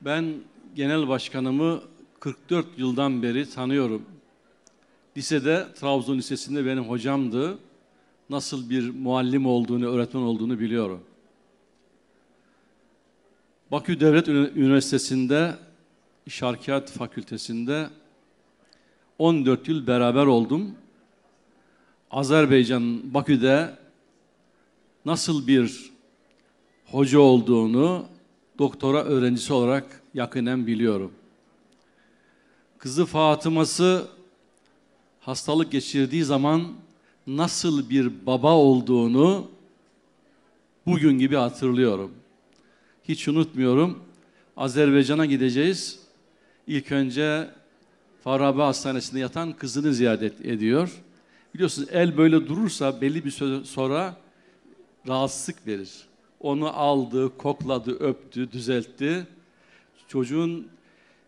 Ben genel başkanımı 44 yıldan beri tanıyorum. Lisede, Trabzon Lisesi'nde benim hocamdı. Nasıl bir muallim olduğunu, öğretmen olduğunu biliyorum. Bakü Devlet Üniversitesi'nde Şarkiyat Fakültesi'nde 14 yıl beraber oldum. Azerbaycan Bakü'de nasıl bir hoca olduğunu, doktora öğrencisi olarak yakinen biliyorum. Kızı Fatıma'sı hastalık geçirdiği zaman nasıl bir baba olduğunu bugün gibi hatırlıyorum. Hiç unutmuyorum. Azerbaycan'a gideceğiz. İlk önce Farabi Hastanesi'nde yatan kızını ziyaret ediyor. Biliyorsunuz el böyle durursa belli bir süre sonra rahatsızlık verir. Onu aldı, kokladı, öptü, düzeltti. Çocuğun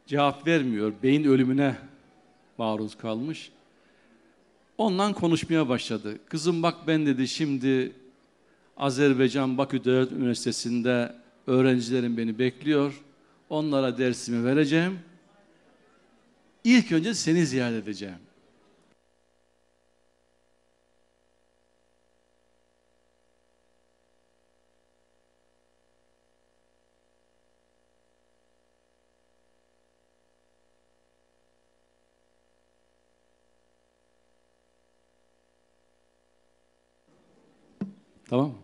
cevap vermiyor. Beyin ölümüne maruz kalmış. Ondan konuşmaya başladı. Kızım bak ben dedi şimdi Azerbaycan Bakü Devlet Üniversitesi'nde öğrencilerim beni bekliyor. Onlara dersimi vereceğim. İlk önce seni ziyaret edeceğim. Tamam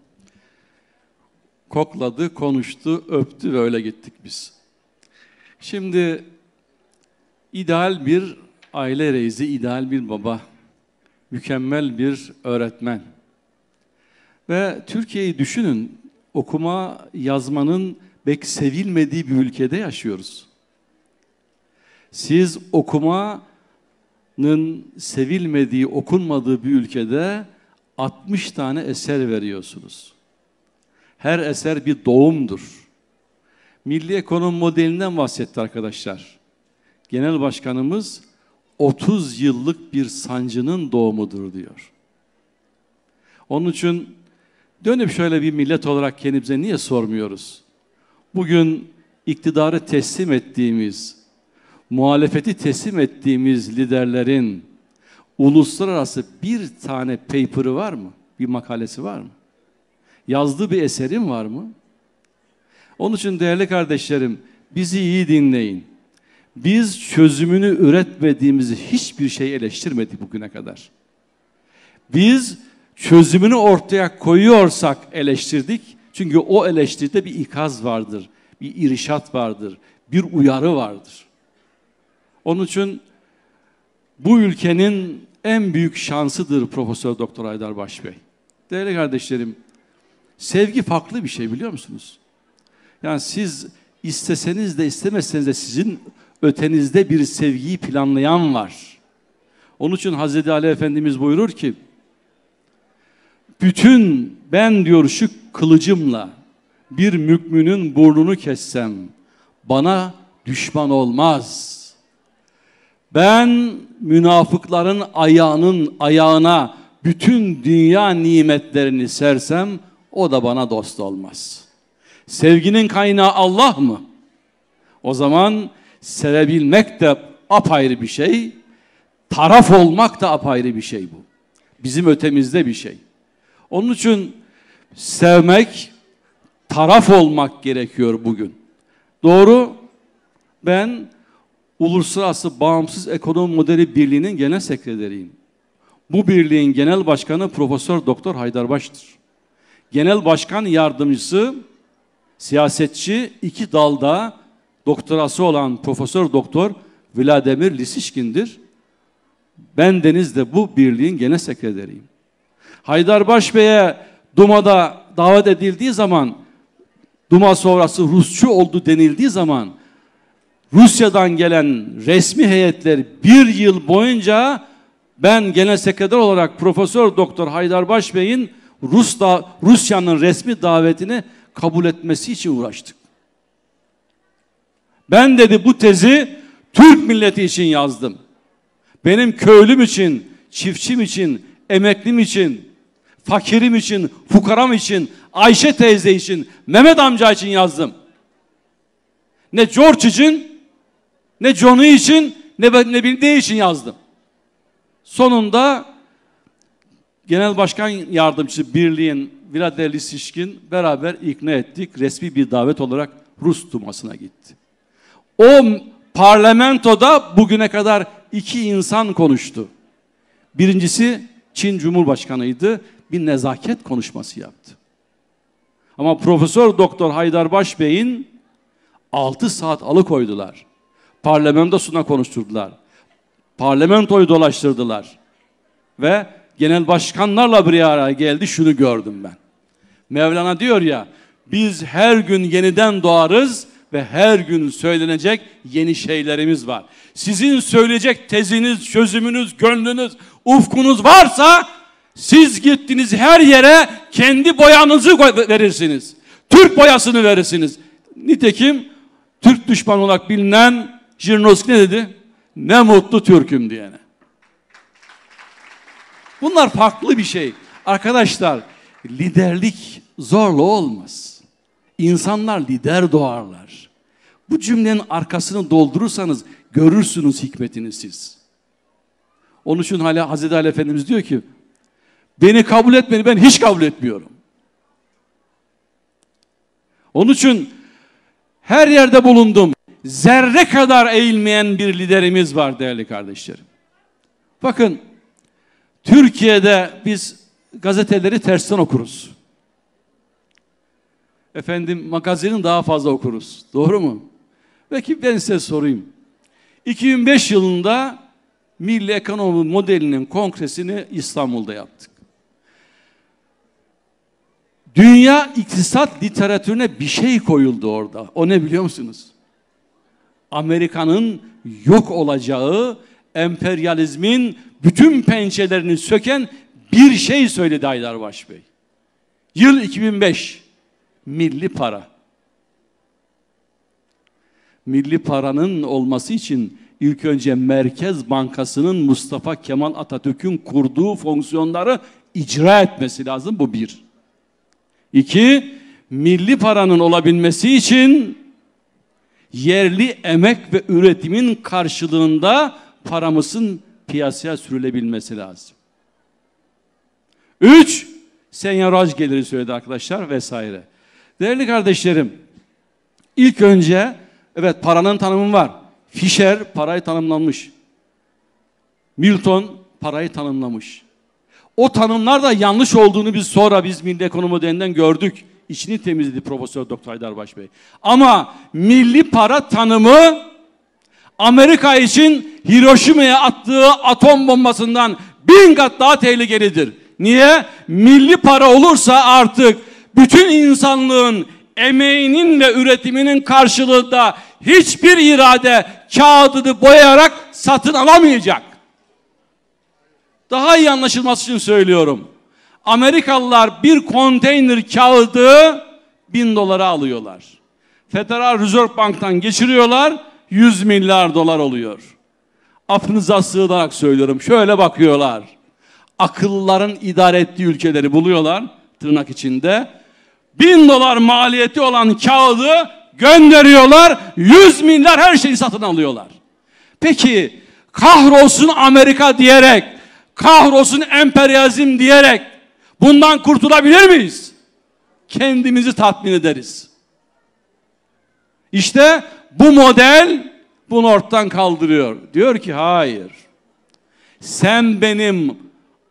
Kokladı, konuştu, öptü ve öyle gittik biz. Şimdi ideal bir aile reisi, ideal bir baba, mükemmel bir öğretmen. Ve Türkiye'yi düşünün, okuma, yazmanın pek sevilmediği bir ülkede yaşıyoruz. Siz okumanın sevilmediği, okunmadığı bir ülkede 60 tane eser veriyorsunuz. Her eser bir doğumdur. Milli ekonomi modelinden bahsetti arkadaşlar. Genel başkanımız 30 yıllık bir sancının doğumudur diyor. Onun için dönüp şöyle bir millet olarak kendimize niye sormuyoruz? Bugün iktidarı teslim ettiğimiz, muhalefeti teslim ettiğimiz liderlerin uluslararası bir tane paper'ı var mı? Bir makalesi var mı? Yazdığı bir eserim var mı? Onun için değerli kardeşlerim bizi iyi dinleyin. Biz çözümünü üretmediğimizi hiçbir şey eleştirmedik bugüne kadar. Biz çözümünü ortaya koyuyorsak eleştirdik. Çünkü o eleştiride bir ikaz vardır, bir irişat vardır, bir uyarı vardır. Onun için bu ülkenin en büyük şansıdır Profesör Doktor Aydar Baş Bey. Değerli kardeşlerim, sevgi farklı bir şey biliyor musunuz? Yani siz isteseniz de istemeseniz de sizin ötenizde bir sevgiyi planlayan var. Onun için Hazreti Ali Efendimiz buyurur ki, bütün ben diyor şu kılıcımla bir mükmünün burnunu kessem bana düşman olmaz.'' Ben münafıkların ayağının ayağına bütün dünya nimetlerini sersem o da bana dost olmaz. Sevginin kaynağı Allah mı? O zaman sevebilmek de apayrı bir şey, taraf olmak da apayrı bir şey bu. Bizim ötemizde bir şey. Onun için sevmek, taraf olmak gerekiyor bugün. Doğru, ben Uluslararası Bağımsız Ekonomi Modeli Birliği'nin genel sekreteriyim. Bu birliğin genel başkanı Profesör Doktor Haydarbaş'tır. Genel başkan yardımcısı siyasetçi iki dalda doktorası olan Profesör Doktor Vladimir Lisişkin'dir. Ben Deniz de bu birliğin genel sekreteriyim. Haydarbaş Bey'e Duma'da davet edildiği zaman Duma sonrası Rusçu oldu denildiği zaman Rusya'dan gelen resmi heyetler bir yıl boyunca ben genel sekreter olarak Profesör Doktor Haydar Başbey'in Rus da, Rusya'nın resmi davetini kabul etmesi için uğraştık. Ben dedi bu tezi Türk milleti için yazdım. Benim köylüm için, çiftçim için, emeklim için, fakirim için, fukaram için, Ayşe teyze için, Mehmet amca için yazdım. Ne George için ne John'u için ne, ne bildiği için yazdım. Sonunda Genel Başkan Yardımcısı Birliğin Vladimir Lisişkin beraber ikna ettik. Resmi bir davet olarak Rus Duması'na gitti. O parlamentoda bugüne kadar iki insan konuştu. Birincisi Çin Cumhurbaşkanıydı. Bir nezaket konuşması yaptı. Ama Profesör Doktor Haydar Başbey'in 6 saat alıkoydular parlamentosuna konuşturdular. Parlamentoyu dolaştırdılar. Ve genel başkanlarla bir araya geldi şunu gördüm ben. Mevlana diyor ya biz her gün yeniden doğarız ve her gün söylenecek yeni şeylerimiz var. Sizin söyleyecek teziniz, çözümünüz, gönlünüz, ufkunuz varsa siz gittiniz her yere kendi boyanızı verirsiniz. Türk boyasını verirsiniz. Nitekim Türk düşmanı olarak bilinen Jirnovski ne dedi? Ne mutlu Türk'üm diyene. Bunlar farklı bir şey. Arkadaşlar liderlik zorla olmaz. İnsanlar lider doğarlar. Bu cümlenin arkasını doldurursanız görürsünüz hikmetini siz. Onun için hala Hazreti Ali Efendimiz diyor ki beni kabul etmeni ben hiç kabul etmiyorum. Onun için her yerde bulundum zerre kadar eğilmeyen bir liderimiz var değerli kardeşlerim. Bakın Türkiye'de biz gazeteleri tersten okuruz. Efendim magazinin daha fazla okuruz. Doğru mu? Peki ben size sorayım. 2005 yılında Milli Ekonomi Modelinin kongresini İstanbul'da yaptık. Dünya iktisat literatürüne bir şey koyuldu orada. O ne biliyor musunuz? Amerika'nın yok olacağı, emperyalizmin bütün pençelerini söken bir şey söyledi Aydarbaş Bey. Yıl 2005. Milli para. Milli paranın olması için ilk önce Merkez Bankası'nın Mustafa Kemal Atatürk'ün kurduğu fonksiyonları icra etmesi lazım. Bu bir. İki, milli paranın olabilmesi için yerli emek ve üretimin karşılığında paramızın piyasaya sürülebilmesi lazım. Üç, senyoraj geliri söyledi arkadaşlar vesaire. Değerli kardeşlerim, ilk önce evet paranın tanımı var. Fisher parayı tanımlamış. Milton parayı tanımlamış. O tanımlar da yanlış olduğunu biz sonra biz Milli Ekonomi Modelinden gördük. İçini temizledi Profesör Doktor Haydar Baş Bey. Ama milli para tanımı Amerika için Hiroşima'ya attığı atom bombasından bin kat daha tehlikelidir. Niye? Milli para olursa artık bütün insanlığın emeğinin ve üretiminin karşılığında hiçbir irade kağıdını boyayarak satın alamayacak. Daha iyi anlaşılması için söylüyorum. Amerikalılar bir konteyner kağıdı bin dolara alıyorlar. Federal Reserve Bank'tan geçiriyorlar 100 milyar dolar oluyor. Affınıza sığınarak söylüyorum şöyle bakıyorlar. Akılların idare ettiği ülkeleri buluyorlar tırnak içinde. Bin dolar maliyeti olan kağıdı gönderiyorlar. yüz milyar her şeyi satın alıyorlar. Peki kahrolsun Amerika diyerek, kahrolsun emperyalizm diyerek Bundan kurtulabilir miyiz? Kendimizi tatmin ederiz. İşte bu model bunu ortadan kaldırıyor. Diyor ki hayır. Sen benim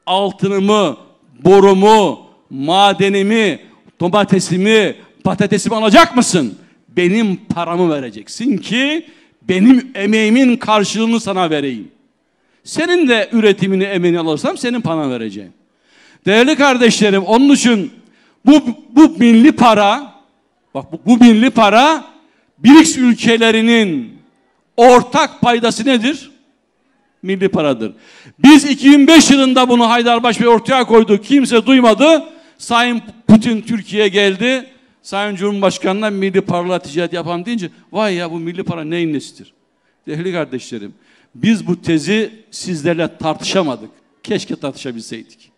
altınımı, borumu, madenimi, domatesimi, patatesimi alacak mısın? Benim paramı vereceksin ki benim emeğimin karşılığını sana vereyim. Senin de üretimini emeğini alırsam senin paranı vereceğim. Değerli kardeşlerim onun için bu, bu milli para bak bu, bu milli para BRICS ülkelerinin ortak paydası nedir? Milli paradır. Biz 2005 yılında bunu Haydarbaş Bey ortaya koydu. Kimse duymadı. Sayın Putin Türkiye'ye geldi. Sayın Cumhurbaşkanı'na milli parayla ticaret yapalım deyince vay ya bu milli para neyin nesidir? Değerli kardeşlerim biz bu tezi sizlerle tartışamadık. Keşke tartışabilseydik.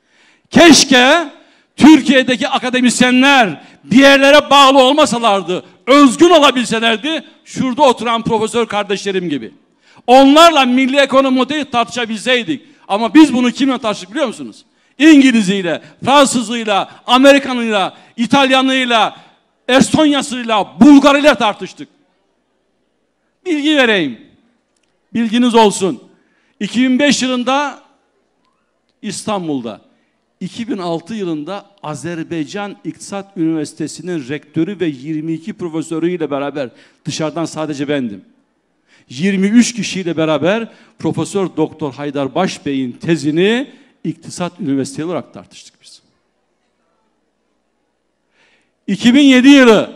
Keşke Türkiye'deki akademisyenler bir yerlere bağlı olmasalardı, özgün olabilselerdi şurada oturan profesör kardeşlerim gibi. Onlarla milli ekonomide tartışabilseydik. Ama biz bunu kimle tartıştık biliyor musunuz? İngiliziyle, Fransızıyla, Amerikanıyla, İtalyanıyla, Estonyasıyla, Bulgarıyla tartıştık. Bilgi vereyim. Bilginiz olsun. 2005 yılında İstanbul'da 2006 yılında Azerbaycan İktisat Üniversitesi'nin rektörü ve 22 profesörüyle beraber dışarıdan sadece bendim. 23 kişiyle beraber Profesör Doktor Haydar Başbey'in tezini İktisat Üniversitesi olarak tartıştık biz. 2007 yılı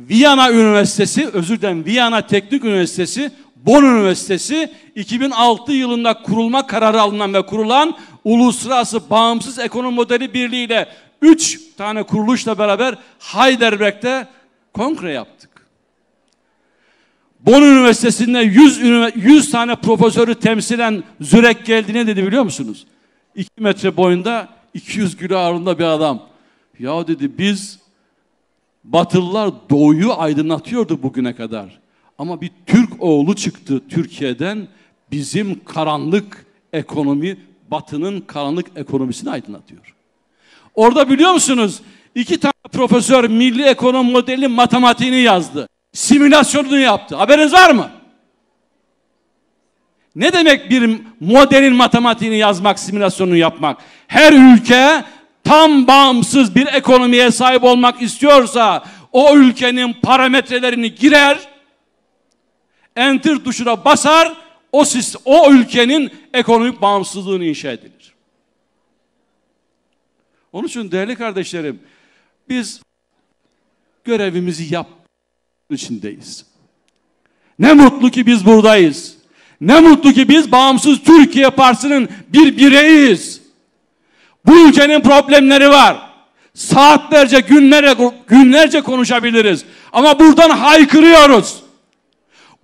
Viyana Üniversitesi, özür dilerim Viyana Teknik Üniversitesi Bon Üniversitesi 2006 yılında kurulma kararı alınan ve kurulan Uluslararası Bağımsız Ekonomi Modeli Birliği ile 3 tane kuruluşla beraber Heidelberg'de kongre yaptık. Bon Üniversitesi'nde 100, 100 tane profesörü temsilen Zürek geldi ne dedi biliyor musunuz? 2 metre boyunda 200 kilo ağırlığında bir adam. Ya dedi biz Batılılar doğuyu aydınlatıyordu bugüne kadar. Ama bir Türk oğlu çıktı Türkiye'den bizim karanlık ekonomi, batının karanlık ekonomisini aydınlatıyor. Orada biliyor musunuz İki tane profesör milli ekonomi modeli matematiğini yazdı. Simülasyonunu yaptı. Haberiniz var mı? Ne demek bir modelin matematiğini yazmak, simülasyonunu yapmak? Her ülke tam bağımsız bir ekonomiye sahip olmak istiyorsa o ülkenin parametrelerini girer, enter tuşuna basar o, o ülkenin ekonomik bağımsızlığını inşa edilir. Onun için değerli kardeşlerim biz görevimizi yap içindeyiz. Ne mutlu ki biz buradayız. Ne mutlu ki biz bağımsız Türkiye Partisi'nin bir bireyiz. Bu ülkenin problemleri var. Saatlerce, günlere, günlerce konuşabiliriz. Ama buradan haykırıyoruz.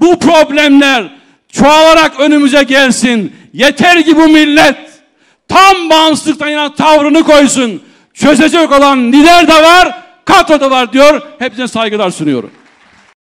Bu problemler çoğalarak önümüze gelsin. Yeter ki bu millet tam bağımsızlıktan yana tavrını koysun. Çözecek olan lider de var, kadro da var diyor. Hepsine saygılar sunuyorum.